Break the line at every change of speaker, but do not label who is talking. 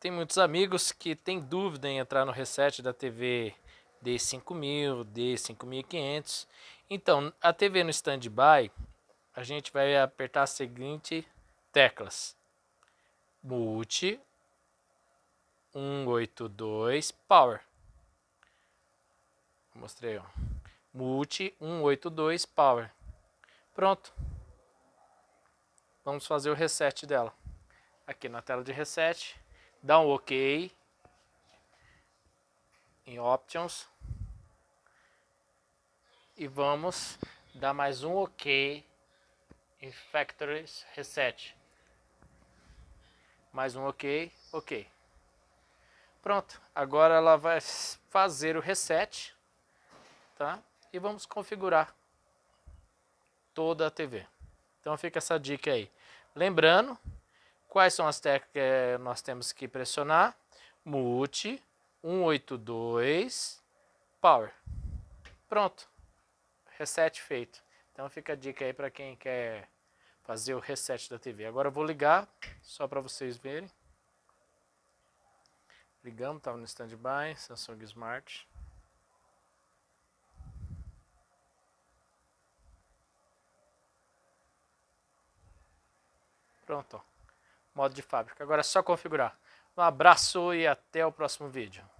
Tem muitos amigos que têm dúvida em entrar no reset da TV D5000, D5500. Então, a TV no standby, a gente vai apertar as seguintes teclas: Multi 182 Power. Mostrei, ó. Mute 182 Power. Pronto. Vamos fazer o reset dela. Aqui na tela de reset, dá um OK em Options e vamos dar mais um OK em Factories Reset. Mais um OK, OK. Pronto, agora ela vai fazer o reset, tá? E vamos configurar toda a TV. Então fica essa dica aí. Lembrando Quais são as técnicas que eh, nós temos que pressionar? Multi, 182, power. Pronto. Reset feito. Então fica a dica aí para quem quer fazer o reset da TV. Agora eu vou ligar, só para vocês verem. Ligamos, estava no standby, Samsung Smart. Pronto modo de fábrica. Agora é só configurar. Um abraço e até o próximo vídeo.